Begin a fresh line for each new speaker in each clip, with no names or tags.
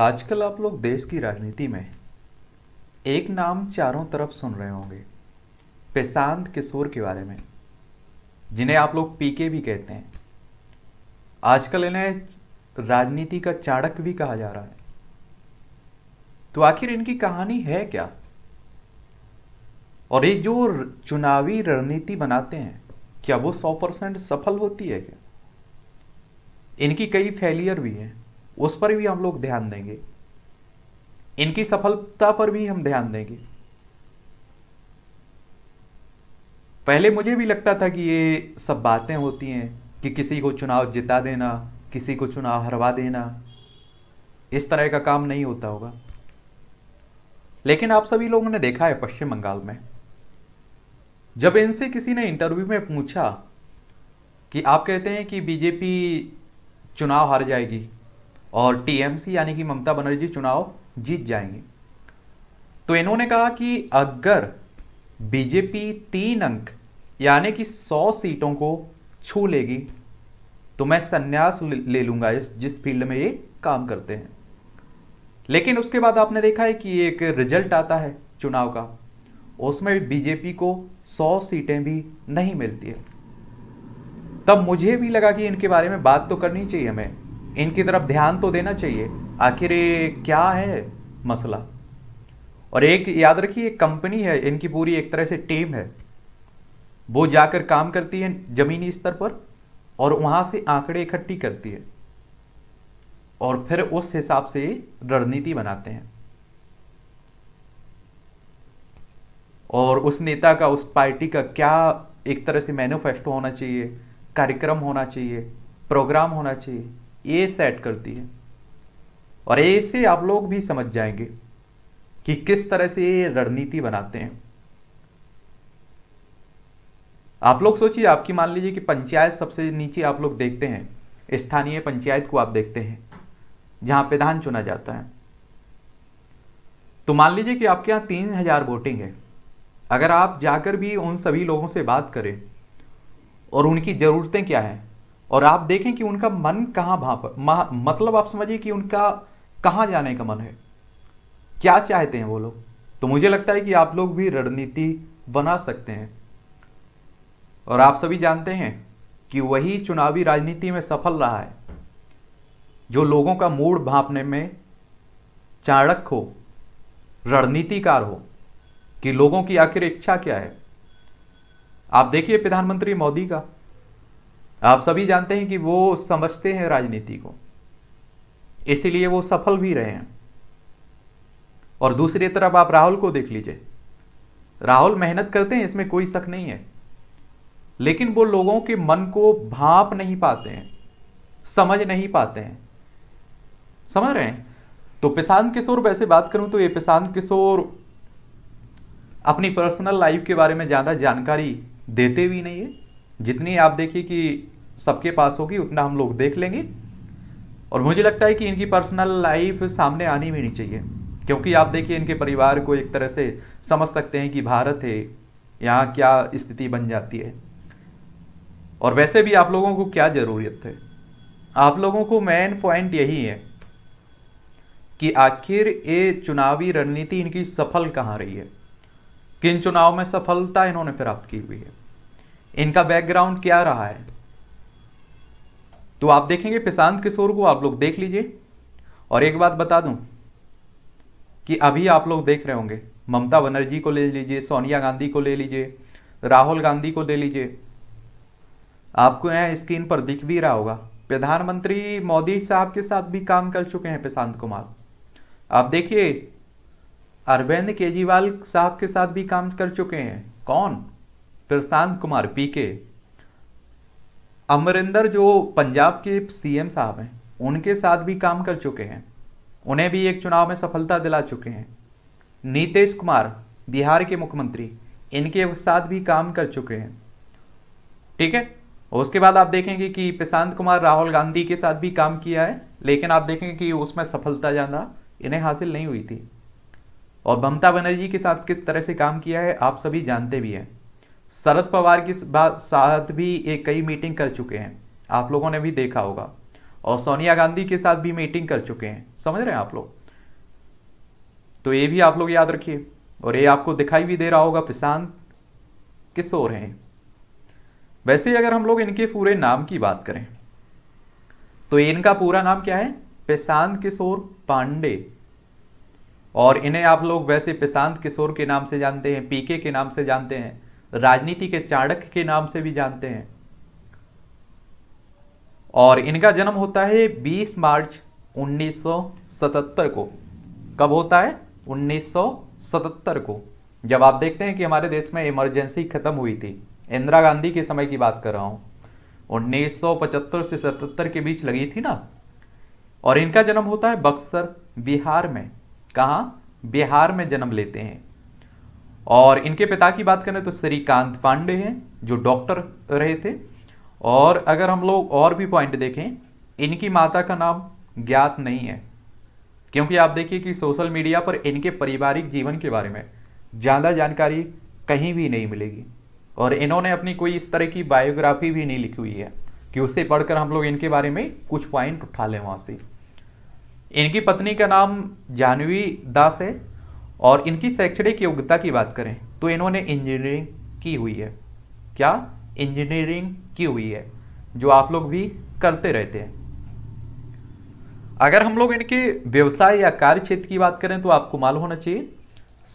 आजकल आप लोग देश की राजनीति में एक नाम चारों तरफ सुन रहे होंगे प्रशांत किशोर के बारे में जिन्हें आप लोग पीके भी कहते हैं आजकल इन्हें राजनीति का चाणक भी कहा जा रहा है तो आखिर इनकी कहानी है क्या और ये जो चुनावी रणनीति बनाते हैं क्या वो सौ परसेंट सफल होती है क्या इनकी कई फेलियर भी हैं उस पर भी हम लोग ध्यान देंगे इनकी सफलता पर भी हम ध्यान देंगे पहले मुझे भी लगता था कि ये सब बातें होती हैं कि किसी को चुनाव जिता देना किसी को चुनाव हरवा देना इस तरह का काम नहीं होता होगा लेकिन आप सभी लोगों ने देखा है पश्चिम बंगाल में जब इनसे किसी ने इंटरव्यू में पूछा कि आप कहते हैं कि बीजेपी चुनाव हार जाएगी और टीएमसी यानी कि ममता बनर्जी चुनाव जीत जाएंगी तो इन्होंने कहा कि अगर बीजेपी तीन अंक यानी कि सौ सीटों को छू लेगी तो मैं संन्यास ले लूंगा इस जिस फील्ड में ये काम करते हैं लेकिन उसके बाद आपने देखा है कि एक रिजल्ट आता है चुनाव का उसमें बीजेपी को सौ सीटें भी नहीं मिलती है तब मुझे भी लगा कि इनके बारे में बात तो करनी चाहिए हमें इनकी तरफ ध्यान तो देना चाहिए आखिर क्या है मसला और एक याद रखिए एक कंपनी है इनकी पूरी एक तरह से टीम है वो जाकर काम करती है जमीनी स्तर पर और वहां से आंकड़े इकट्ठी करती है और फिर उस हिसाब से रणनीति बनाते हैं और उस नेता का उस पार्टी का क्या एक तरह से मैनिफेस्टो होना चाहिए कार्यक्रम होना चाहिए प्रोग्राम होना चाहिए ए सेट करती है और ए से आप लोग भी समझ जाएंगे कि किस तरह से ये रणनीति बनाते हैं आप लोग सोचिए आपकी मान लीजिए कि पंचायत सबसे नीचे आप लोग देखते हैं स्थानीय पंचायत को आप देखते हैं जहां प्रधान चुना जाता है तो मान लीजिए कि आपके यहां तीन हजार वोटिंग है अगर आप जाकर भी उन सभी लोगों से बात करें और उनकी ज़रूरतें क्या हैं और आप देखें कि उनका मन कहाँ भाप पर मतलब आप समझिए कि उनका कहाँ जाने का मन है क्या चाहते हैं वो लोग तो मुझे लगता है कि आप लोग भी रणनीति बना सकते हैं और आप सभी जानते हैं कि वही चुनावी राजनीति में सफल रहा है जो लोगों का मूड भापने में चाणक हो रणनीतिकार हो कि लोगों की आखिर इच्छा क्या है आप देखिए प्रधानमंत्री मोदी का आप सभी जानते हैं कि वो समझते हैं राजनीति को इसीलिए वो सफल भी रहे हैं और दूसरी तरफ आप राहुल को देख लीजिए राहुल मेहनत करते हैं इसमें कोई शक नहीं है लेकिन वो लोगों के मन को भाप नहीं पाते हैं समझ नहीं पाते हैं समझ रहे हैं तो प्रशांत किशोर वैसे बात करूं तो ये प्रशांत किशोर अपनी पर्सनल लाइफ के बारे में ज़्यादा जानकारी देते भी नहीं है जितनी आप देखिए कि सबके पास होगी उतना हम लोग देख लेंगे और मुझे लगता है कि इनकी पर्सनल लाइफ सामने आनी भी नहीं चाहिए क्योंकि आप देखिए इनके परिवार को एक तरह से समझ सकते हैं कि भारत है यहाँ क्या स्थिति बन जाती है और वैसे भी आप लोगों को क्या ज़रूरत है आप लोगों को मेन पॉइंट यही है कि आखिर ये चुनावी रणनीति इनकी सफल कहाँ रही है किन चुनाव में सफलता इन्होंने प्राप्त की हुई है इनका बैकग्राउंड क्या रहा है तो आप देखेंगे प्रशांत किशोर को आप लोग देख लीजिए और एक बात बता दूं कि अभी आप लोग देख रहे होंगे ममता बनर्जी को ले लीजिए सोनिया गांधी को ले लीजिए राहुल गांधी को ले लीजिए आपको यहाँ स्क्रीन पर दिख भी रहा होगा प्रधानमंत्री मोदी साहब के साथ भी काम कर चुके हैं प्रशांत कुमार आप देखिए अरविंद केजरीवाल साहब के साथ भी काम कर चुके हैं कौन प्रशांत कुमार पीके अमरिंदर जो पंजाब के सीएम साहब हैं उनके साथ भी काम कर चुके हैं उन्हें भी एक चुनाव में सफलता दिला चुके हैं नीतीश कुमार बिहार के मुख्यमंत्री इनके साथ भी काम कर चुके हैं ठीक है उसके बाद आप देखेंगे कि प्रशांत कुमार राहुल गांधी के साथ भी काम किया है लेकिन आप देखेंगे कि उसमें सफलता ज़्यादा इन्हें हासिल नहीं हुई थी और ममता बनर्जी के साथ किस तरह से काम किया है आप सभी जानते भी हैं शरद पवार की साथ भी ये कई मीटिंग कर चुके हैं आप लोगों ने भी देखा होगा और सोनिया गांधी के साथ भी मीटिंग कर चुके हैं समझ रहे हैं आप लोग तो ये भी आप लोग याद रखिए और ये आपको दिखाई भी दे रहा होगा प्रशांत किशोर हैं वैसे अगर हम लोग इनके पूरे नाम की बात करें तो इनका पूरा नाम क्या है प्रशांत किशोर पांडे और इन्हें आप लोग वैसे प्रशांत किशोर के नाम से जानते हैं पीके के नाम से जानते हैं राजनीति के चाणक्य के नाम से भी जानते हैं और इनका जन्म होता है 20 मार्च 1977 को कब होता है 1977 को जब आप देखते हैं कि हमारे देश में इमरजेंसी खत्म हुई थी इंदिरा गांधी के समय की बात कर रहा हूं 1975 से 77 के बीच लगी थी ना और इनका जन्म होता है बक्सर बिहार में कहा बिहार में जन्म लेते हैं और इनके पिता की बात करें तो श्रीकांत पांडे हैं जो डॉक्टर रहे थे और अगर हम लोग और भी पॉइंट देखें इनकी माता का नाम ज्ञात नहीं है क्योंकि आप देखिए कि सोशल मीडिया पर इनके पारिवारिक जीवन के बारे में ज़्यादा जानकारी कहीं भी नहीं मिलेगी और इन्होंने अपनी कोई इस तरह की बायोग्राफी भी नहीं लिखी हुई है कि उससे पढ़कर हम लोग इनके बारे में कुछ पॉइंट उठा लें वहाँ से इनकी पत्नी का नाम जानवी दास है और इनकी शैक्षणिक योग्यता की बात करें तो इन्होंने इंजीनियरिंग की हुई है क्या इंजीनियरिंग की हुई है जो आप लोग भी करते रहते हैं अगर हम लोग इनके व्यवसाय या कार्य क्षेत्र की बात करें तो आपको मालूम होना चाहिए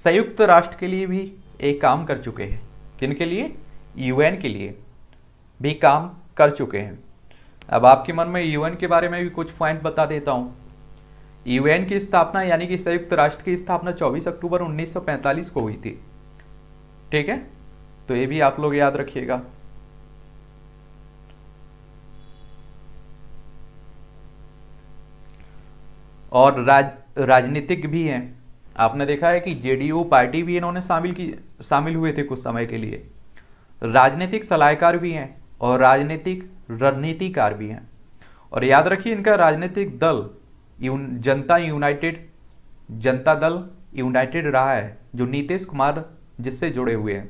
संयुक्त राष्ट्र के लिए भी एक काम कर चुके हैं किन के लिए यूएन के लिए भी काम कर चुके हैं अब आपके मन में यूएन के बारे में भी कुछ पॉइंट बता देता हूँ यूएन की स्थापना यानी कि संयुक्त राष्ट्र की स्थापना 24 अक्टूबर 1945 को हुई थी ठीक है तो ये भी आप लोग याद रखिएगा और राज राजनीतिक भी हैं आपने देखा है कि जेडीयू पार्टी भी इन्होंने शामिल की शामिल हुए थे कुछ समय के लिए राजनीतिक सलाहकार भी हैं और राजनीतिक रणनीतिकार भी हैं और याद रखिए इनका राजनीतिक दल जनता यूनाइटेड जनता दल यूनाइटेड रहा है जो नीतीश कुमार जिससे जुड़े हुए हैं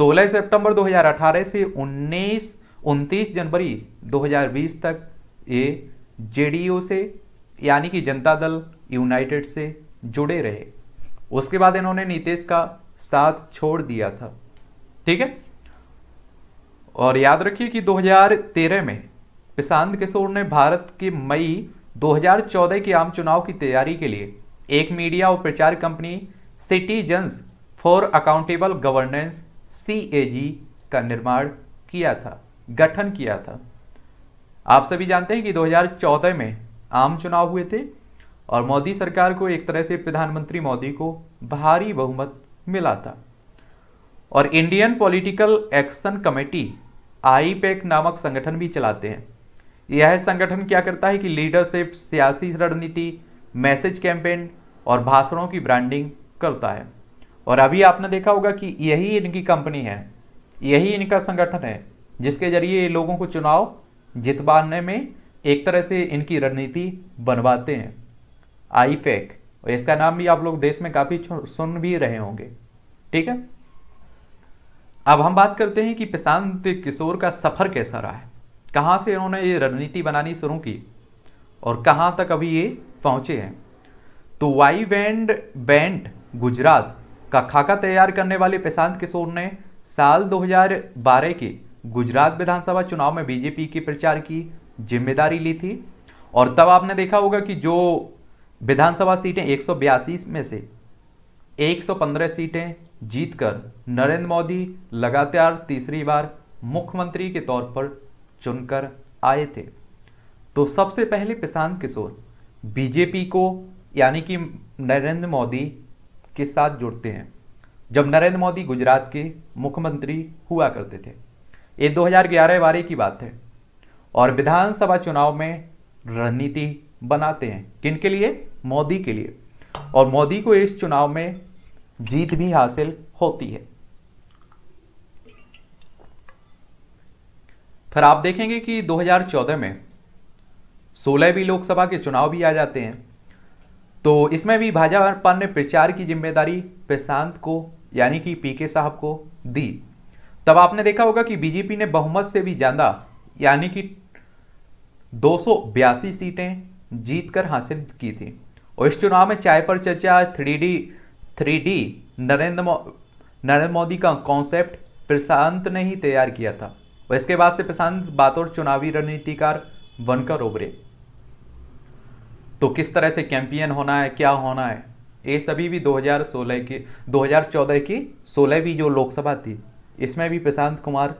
16 सितंबर 2018 से 19 29 जनवरी 2020 तक ये जेडीयू से यानी कि जनता दल यूनाइटेड से जुड़े रहे उसके बाद इन्होंने नीतीश का साथ छोड़ दिया था ठीक है और याद रखिए कि 2013 में प्रशांत किशोर ने भारत के मई 2014 के आम चुनाव की तैयारी के लिए एक मीडिया और प्रचार company Citizens for Accountable Governance C का निर्माण किया था गठन किया था आप सभी जानते हैं कि 2014 में आम चुनाव हुए थे और मोदी सरकार को एक तरह से प्रधानमंत्री मोदी को भारी बहुमत मिला था और Indian Political Action Committee IPAC नामक संगठन भी चलाते हैं यह संगठन क्या करता है कि लीडरशिप सियासी रणनीति मैसेज कैंपेन और भाषणों की ब्रांडिंग करता है और अभी आपने देखा होगा कि यही इनकी कंपनी है यही इनका संगठन है जिसके जरिए ये लोगों को चुनाव जितवाने में एक तरह से इनकी रणनीति बनवाते हैं आईपैक और इसका नाम भी आप लोग देश में काफ़ी सुन भी रहे होंगे ठीक है अब हम बात करते हैं कि प्रशांत किशोर का सफर कैसा रहा है कहाँ से इन्होंने ये रणनीति बनानी शुरू की और कहाँ तक अभी ये पहुँचे हैं तो वाई बैंड बैंड गुजरात का खाका तैयार करने वाले प्रशांत किशोर ने साल 2012 के गुजरात विधानसभा चुनाव में बीजेपी के प्रचार की जिम्मेदारी ली थी और तब आपने देखा होगा कि जो विधानसभा सीटें एक में से 115 सीटें जीतकर नरेंद्र मोदी लगातार तीसरी बार मुख्यमंत्री के तौर पर चुनकर आए थे तो सबसे पहले प्रशांत किशोर बीजेपी को यानी कि नरेंद्र मोदी के साथ जुड़ते हैं जब नरेंद्र मोदी गुजरात के मुख्यमंत्री हुआ करते थे ये 2011-12 की बात है और विधानसभा चुनाव में रणनीति बनाते हैं किन के लिए मोदी के लिए और मोदी को इस चुनाव में जीत भी हासिल होती है फिर आप देखेंगे कि 2014 में सोलह भी लोकसभा के चुनाव भी आ जाते हैं तो इसमें भी भाजपा ने प्रचार की जिम्मेदारी प्रशांत को यानी कि पीके साहब को दी तब आपने देखा होगा कि बीजेपी ने बहुमत से भी ज़्यादा यानी कि दो सीटें जीतकर हासिल की थी और इस चुनाव में चाय पर चर्चा three D three D Narendra मो, नरेंद्र मोदी का कॉन्सेप्ट प्रशांत ने ही तैयार किया था और इसके बाद से प्रशांत बातौर चुनावी रणनीतिकार बनकर उभरे तो किस तरह से कैंपियन होना है क्या होना है ये सभी भी 2016 की 2014 की सोलहवीं जो लोकसभा थी इसमें भी प्रशांत कुमार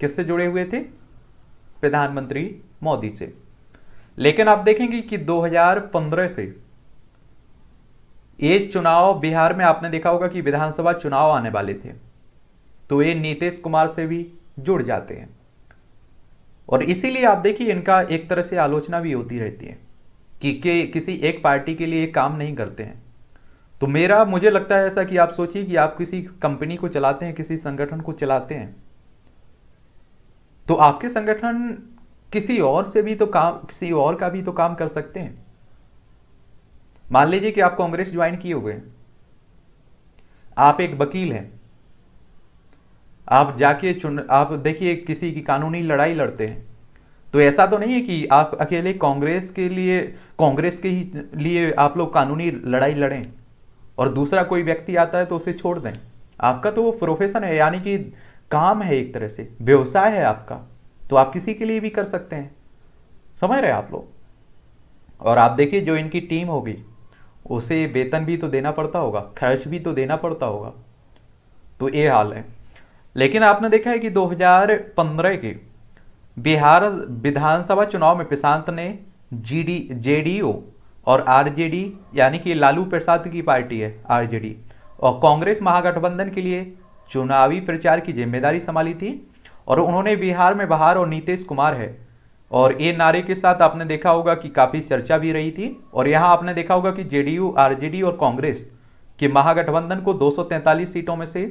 किससे जुड़े हुए थे प्रधानमंत्री मोदी से लेकिन आप देखेंगे कि 2015 से ये चुनाव बिहार में आपने देखा होगा कि विधानसभा चुनाव आने वाले थे तो ये नीतीश कुमार से भी जुड़ जाते हैं और इसीलिए आप देखिए इनका एक तरह से आलोचना भी होती रहती है कि, के किसी एक पार्टी के लिए काम नहीं करते हैं तो मेरा मुझे लगता है ऐसा कि आप सोचिए कि आप किसी कंपनी को चलाते हैं किसी संगठन को चलाते हैं तो आपके संगठन किसी और से भी तो काम किसी और का भी तो काम कर सकते हैं मान लीजिए कि आप कांग्रेस ज्वाइन किए हुए आप एक वकील हैं आप जाके चुन आप देखिए किसी की कानूनी लड़ाई लड़ते हैं तो ऐसा तो नहीं है कि आप अकेले कांग्रेस के लिए कांग्रेस के ही लिए आप लोग कानूनी लड़ाई लड़ें और दूसरा कोई व्यक्ति आता है तो उसे छोड़ दें आपका तो वो प्रोफेशन है यानी कि काम है एक तरह से व्यवसाय है आपका तो आप किसी के लिए भी कर सकते हैं समझ रहे आप लोग और आप देखिए जो इनकी टीम होगी उसे वेतन भी तो देना पड़ता होगा खर्च भी तो देना पड़ता होगा तो ये हाल है लेकिन आपने देखा है कि 2015 के बिहार विधानसभा चुनाव में प्रशांत ने जीडी जेडीयू और आरजेडी यानी कि लालू प्रसाद की पार्टी है आरजेडी और कांग्रेस महागठबंधन के लिए चुनावी प्रचार की जिम्मेदारी संभाली थी और उन्होंने बिहार में बहार और नीतीश कुमार है और ये नारे के साथ आपने देखा होगा कि काफ़ी चर्चा भी रही थी और यहाँ आपने देखा होगा कि जेडीयू आरजेडी और कांग्रेस के महागठबंधन को 243 सीटों में से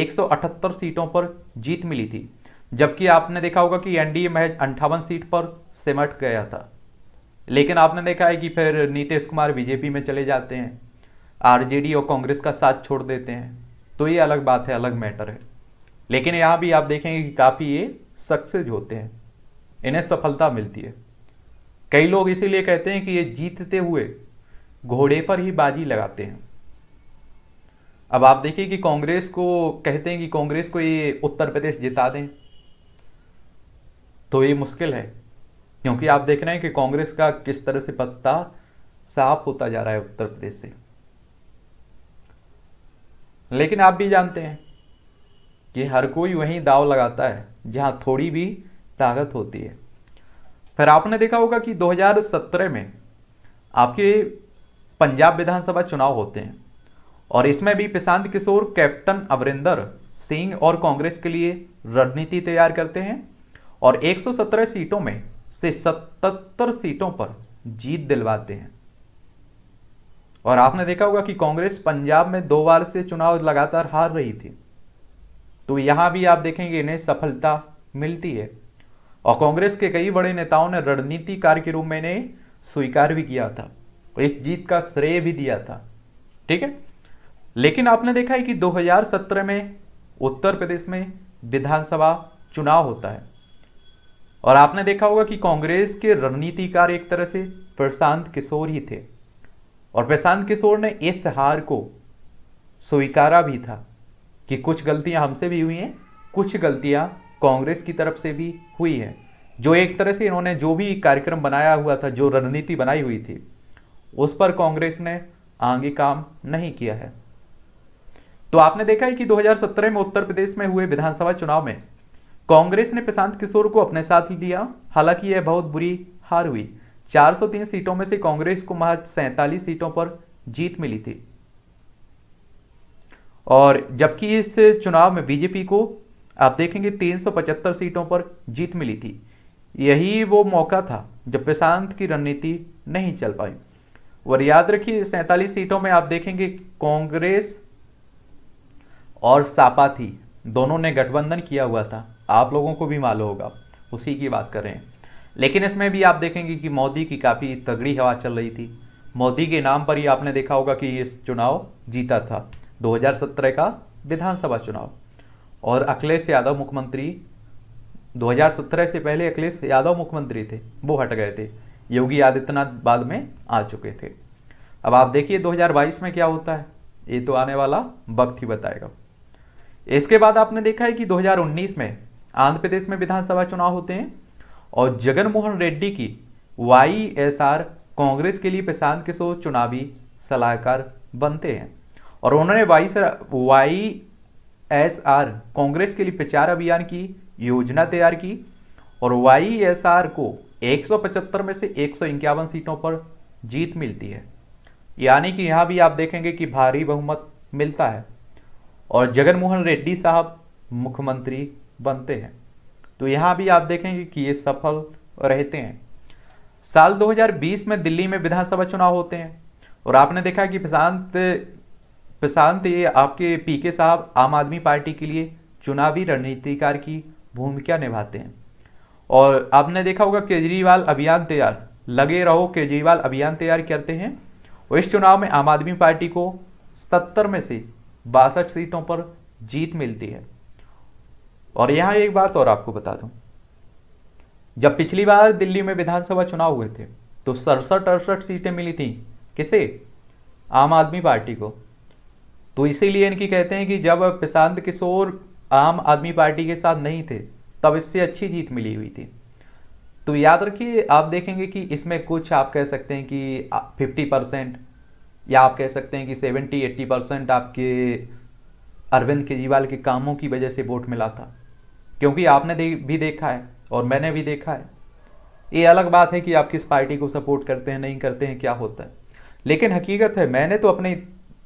178 सीटों पर जीत मिली थी जबकि आपने देखा होगा कि एनडीए महज अंठावन सीट पर सिमट गया था लेकिन आपने देखा है कि फिर नीतीश कुमार बीजेपी में चले जाते हैं आरजेडी और कांग्रेस का साथ छोड़ देते हैं तो ये अलग बात है अलग मैटर है लेकिन यहाँ भी आप देखेंगे कि काफ़ी ये सक्सेस होते हैं इन्हें सफलता मिलती है कई लोग इसीलिए कहते हैं कि ये जीतते हुए घोड़े पर ही बाजी लगाते हैं अब आप देखिए कि कांग्रेस को कहते हैं कि कांग्रेस को ये उत्तर प्रदेश जिता दें तो ये मुश्किल है क्योंकि आप देख रहे हैं कि कांग्रेस का किस तरह से पत्ता साफ होता जा रहा है उत्तर प्रदेश से लेकिन आप भी जानते हैं कि हर कोई वहीं दाव लगाता है जहां थोड़ी भी ताकत होती है फिर आपने देखा होगा कि 2017 में आपके पंजाब विधानसभा चुनाव होते हैं और इसमें भी प्रशांत किशोर कैप्टन अमरिंदर सिंह और कांग्रेस के लिए रणनीति तैयार करते हैं और 117 सीटों में से 77 सीटों पर जीत दिलवाते हैं और आपने देखा होगा कि कांग्रेस पंजाब में दो बार से चुनाव लगातार हार रही थी तो यहां भी आप देखेंगे इन्हें सफलता मिलती है और कांग्रेस के कई बड़े नेताओं ने रणनीतिकार के रूप में इन्हें स्वीकार भी किया था इस जीत का श्रेय भी दिया था ठीक है लेकिन आपने देखा है कि 2017 में उत्तर प्रदेश में विधानसभा चुनाव होता है और आपने देखा होगा कि कांग्रेस के रणनीतिकार एक तरह से प्रशांत किशोर ही थे और प्रशांत किशोर ने इस हार को स्वीकारा भी था कि कुछ गलतियां हमसे भी हुई हैं कुछ गलतियां कांग्रेस की तरफ से भी हुई हैं जो एक तरह से इन्होंने जो भी कार्यक्रम बनाया हुआ था जो रणनीति बनाई हुई थी उस पर कांग्रेस ने आगे काम नहीं किया है तो आपने देखा है कि 2017 में उत्तर प्रदेश में हुए विधानसभा चुनाव में कांग्रेस ने प्रशांत किशोर को अपने साथ लिया हालांकि यह बहुत बुरी हार हुई 403 सीटों में से कांग्रेस को महज सैतालीस सीटों पर जीत मिली थी और जबकि इस चुनाव में बीजेपी को आप देखेंगे 375 सीटों पर जीत मिली थी यही वो मौका था जब प्रशांत की रणनीति नहीं चल पाई और याद रखिए सैंतालीस सीटों में आप देखेंगे कांग्रेस और सापा थी दोनों ने गठबंधन किया हुआ था आप लोगों को भी मालूम होगा उसी की बात कर रहे हैं लेकिन इसमें भी आप देखेंगे कि मोदी की काफ़ी तगड़ी हवा चल रही थी मोदी के नाम पर ही आपने देखा होगा कि ये चुनाव जीता था 2017 का विधानसभा चुनाव और अखिलेश यादव मुख्यमंत्री 2017 से पहले अखिलेश यादव मुख्यमंत्री थे वो हट गए थे योगी आदित्यनाथ बाद में आ चुके थे अब आप देखिए 2022 में क्या होता है ये तो आने वाला वक्त ही बताएगा इसके बाद आपने देखा है कि 2019 में आंध्र प्रदेश में विधानसभा चुनाव होते हैं और जगनमोहन रेड्डी की वाईएसआर कांग्रेस के लिए प्रशांत किशोर चुनावी सलाहकार बनते हैं और उन्होंने Y Y S R Congress के लिए प्रचार अभियान की योजना तैयार की और वाई एस आर को एक में से एक सीटों पर जीत मिलती है यानी कि यहाँ भी आप देखेंगे कि भारी बहुमत मिलता है और जगनमोहन रेड्डी साहब मुख्यमंत्री बनते हैं तो यहाँ भी आप देखेंगे कि ये सफल रहते हैं साल 2020 में दिल्ली में विधानसभा चुनाव होते हैं और आपने देखा कि प्रशांत प्रशांत ये आपके पीके साहब आम आदमी पार्टी के लिए चुनावी रणनीतिकार की भूमिका निभाते हैं और आपने देखा होगा केजरीवाल अभियान तैयार लगे रहो केजरीवाल अभियान तैयार करते हैं और इस चुनाव में आम आदमी पार्टी को सत्तर में से बासठ सीटों पर जीत मिलती है और यहां एक बात और आपको बता दूं जब पिछली बार दिल्ली में विधानसभा चुनाव हुए थे तो सड़सठ अड़सठ सीटें मिली थी किसे आम आदमी पार्टी को तो इसीलिए इनकी कहते हैं कि जब प्रशांत किशोर आम आदमी पार्टी के साथ नहीं थे तब इससे अच्छी जीत मिली हुई थी तो याद रखिए आप देखेंगे कि इसमें कुछ आप कह सकते हैं कि फिफ्टी परसेंट या आप कह सकते हैं कि सेवेंटी एट्टी परसेंट आपके अरविंद केजरीवाल के कामों की वजह से वोट मिला था क्योंकि आपने दे, भी देखा है और मैंने भी देखा है ये अलग बात है कि आप किस पार्टी को सपोर्ट करते हैं नहीं करते हैं क्या होता है लेकिन हकीकत है मैंने तो अपने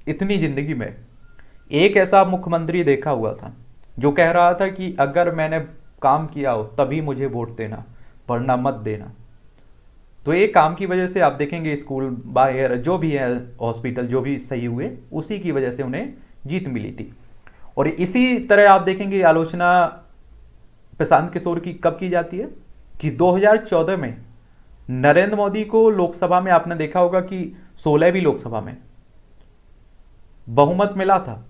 इतनी ज़िंदगी में एक ऐसा मुख्यमंत्री देखा हुआ था जो कह रहा था कि अगर मैंने काम किया हो तभी मुझे वोट देना वरना मत देना तो एक काम की वजह से आप देखेंगे स्कूल बाय एयर जो भी है हॉस्पिटल जो भी सही हुए उसी की वजह से उन्हें जीत मिली थी और इसी तरह आप देखेंगे आलोचना प्रशांत किशोर की कब की जाती है कि 2014 में नरेंद्र मोदी को लोकसभा में आपने देखा होगा कि सोलहवीं लोकसभा में बहुमत मिला था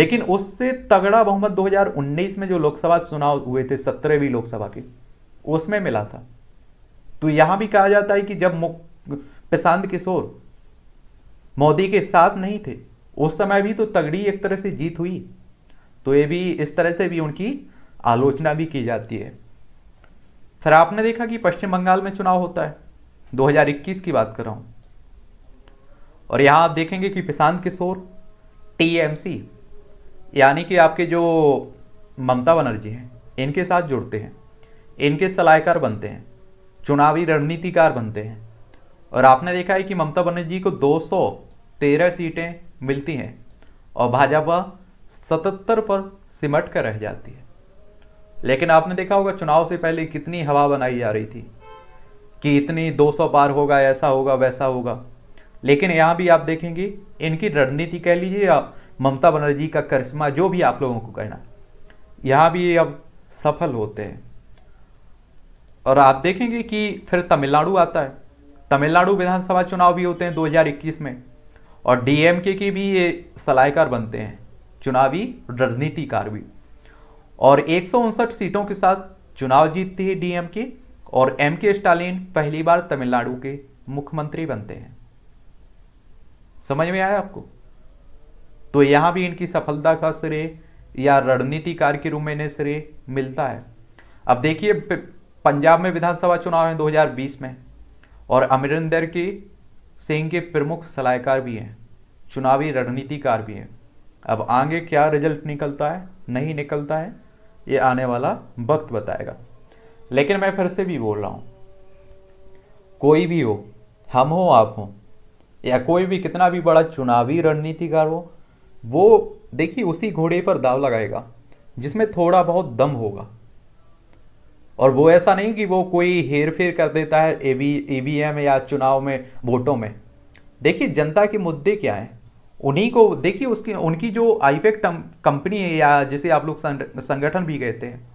लेकिन उससे तगड़ा बहुमत 2019 में जो लोकसभा चुनाव हुए थे सत्रहवीं लोकसभा के उसमें मिला था तो यहां भी कहा जाता है कि जब प्रशांत किशोर मोदी के साथ नहीं थे उस समय भी तो तगड़ी एक तरह से जीत हुई तो ये भी इस तरह से भी उनकी आलोचना भी की जाती है फिर आपने देखा कि पश्चिम बंगाल में चुनाव होता है 2021 की बात कर रहा हूं और यहां आप देखेंगे कि प्रशांत किशोर टीएमसी यानी कि आपके जो ममता बनर्जी हैं इनके साथ जुड़ते हैं इनके सलाहकार बनते हैं चुनावी रणनीतिकार बनते हैं और आपने देखा है कि ममता बनर्जी को 213 सीटें मिलती हैं और भाजपा सतहत्तर पर सिमट कर रह जाती है लेकिन आपने देखा होगा चुनाव से पहले कितनी हवा बनाई जा रही थी कि इतनी 200 पार होगा ऐसा होगा वैसा होगा लेकिन यहाँ भी आप देखेंगे इनकी रणनीति कह लीजिए या ममता बनर्जी का करिश्मा जो भी आप लोगों को कहना यहाँ भी अब सफल होते हैं और आप देखेंगे कि फिर तमिलनाडु आता है तमिलनाडु विधानसभा चुनाव भी होते हैं 2021 में और डीएमके के भी ये सलाहकार बनते हैं चुनावी रणनीतिकार भी और एक सीटों के साथ चुनाव जीतती है डीएमके और एम के स्टालिन पहली बार तमिलनाडु के मुख्यमंत्री बनते हैं समझ में आया आपको तो यहां भी इनकी सफलता का श्रेय या रणनीतिकार के रूप में इन्हें श्रेय मिलता है अब देखिए पंजाब में विधानसभा चुनाव है 2020 में और अमरिंदर के सिंह के प्रमुख सलाहकार भी हैं चुनावी रणनीतिकार भी हैं अब आगे क्या रिजल्ट निकलता है नहीं निकलता है ये आने वाला वक्त बताएगा लेकिन मैं फिर से भी बोल रहा हूँ कोई भी हो हम हो आप हो या कोई भी कितना भी बड़ा चुनावी रणनीतिकार हो वो देखिए उसी घोड़े पर दाव लगाएगा जिसमें थोड़ा बहुत दम होगा और वो ऐसा नहीं कि वो कोई हेर फेर कर देता है एवी एम या चुनाव में वोटों में देखिए जनता के मुद्दे क्या हैं उन्हीं को देखिए उसकी उनकी जो आईपेक कंपनी है या जिसे आप लोग संगठन भी कहते हैं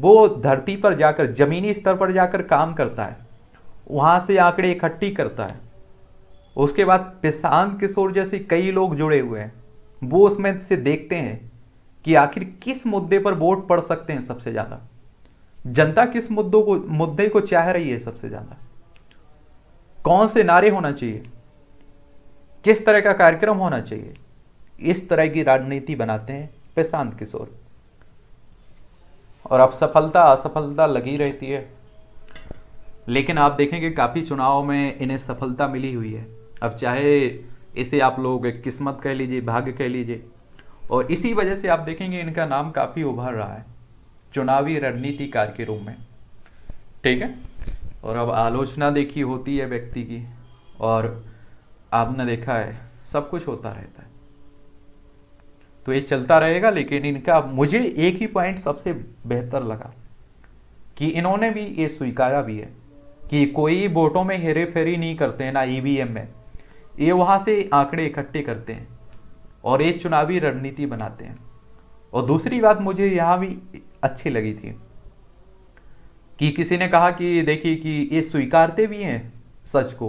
वो धरती पर जाकर ज़मीनी स्तर पर जाकर काम करता है वहाँ से आंकड़े इकट्ठी करता है उसके बाद प्रशांत किशोर जैसे कई लोग जुड़े हुए हैं वो उसमें से देखते हैं कि आखिर किस मुद्दे पर वोट पड़ सकते हैं सबसे ज़्यादा जनता किस मुद्दों को मुद्दे को चाह रही है सबसे ज्यादा कौन से नारे होना चाहिए किस तरह का कार्यक्रम होना चाहिए इस तरह की राजनीति बनाते हैं प्रशांत किशोर और अब सफलता असफलता लगी रहती है लेकिन आप देखेंगे काफ़ी चुनाव में इन्हें सफलता मिली हुई है अब चाहे इसे आप लोग किस्मत कह लीजिए भाग्य कह लीजिए और इसी वजह से आप देखेंगे इनका नाम काफ़ी उभर रहा है चुनावी रणनीतिकार के रूप में ठीक है और अब आलोचना देखी होती है व्यक्ति की और आपने देखा है सब कुछ होता रहता है तो ये चलता रहेगा लेकिन इनका मुझे एक ही पॉइंट सबसे बेहतर लगा कि इन्होंने भी ये स्वीकारा भी है कि कोई वोटों में हेरे फेरी नहीं करते हैं ना ईवीएम e में ये वहां से आंकड़े इकट्ठे करते हैं और ये चुनावी रणनीति बनाते हैं और दूसरी बात मुझे यहाँ भी अच्छी लगी थी कि किसी ने कहा कि देखिए कि ये स्वीकारते भी हैं सच को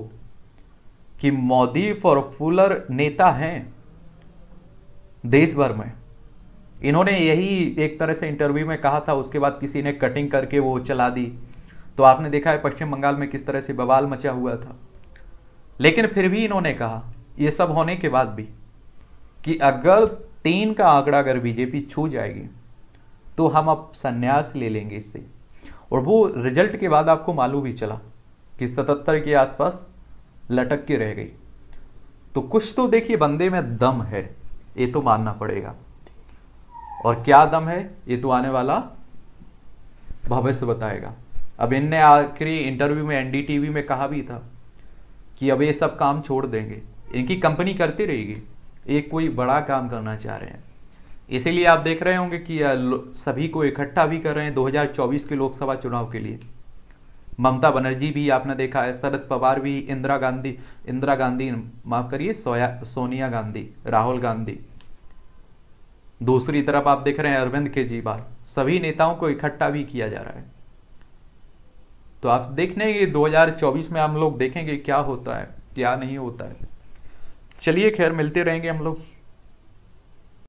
कि मोदी फुलर नेता हैं देश भर में इन्होंने यही एक तरह से इंटरव्यू में कहा था उसके बाद किसी ने कटिंग करके वो चला दी तो आपने देखा है पश्चिम बंगाल में किस तरह से बवाल मचा हुआ था लेकिन फिर भी इन्होंने कहा ये सब होने के बाद भी कि अगर तीन का आंकड़ा अगर बीजेपी छू जाएगी तो हम अब संन्यास ले लेंगे इससे और वो रिजल्ट के बाद आपको मालूम ही चला कि सतहत्तर के आसपास लटक के रह गई तो कुछ तो देखिए बंदे में दम है ये तो मानना पड़ेगा और क्या दम है ये तो आने वाला भविष्य बताएगा अब इनने आखिरी इंटरव्यू में एनडीटीवी में कहा भी था कि अब ये सब काम छोड़ देंगे इनकी कंपनी करती रहेगी ये कोई बड़ा काम करना चाह रहे हैं इसीलिए आप देख रहे होंगे कि सभी को इकट्ठा भी कर रहे हैं 2024 के लोकसभा चुनाव के लिए ममता बनर्जी भी आपने देखा है शरद पवार भी इंदिरा गांधी इंदिरा गांधी माफ करिए सोनिया गांधी राहुल गांधी दूसरी तरफ आप देख रहे हैं अरविंद केजरीवाल सभी नेताओं को इकट्ठा भी किया जा रहा है तो आप देखने के 2024 में हम लोग देखेंगे क्या होता है क्या नहीं होता है चलिए खैर मिलते रहेंगे हम लोग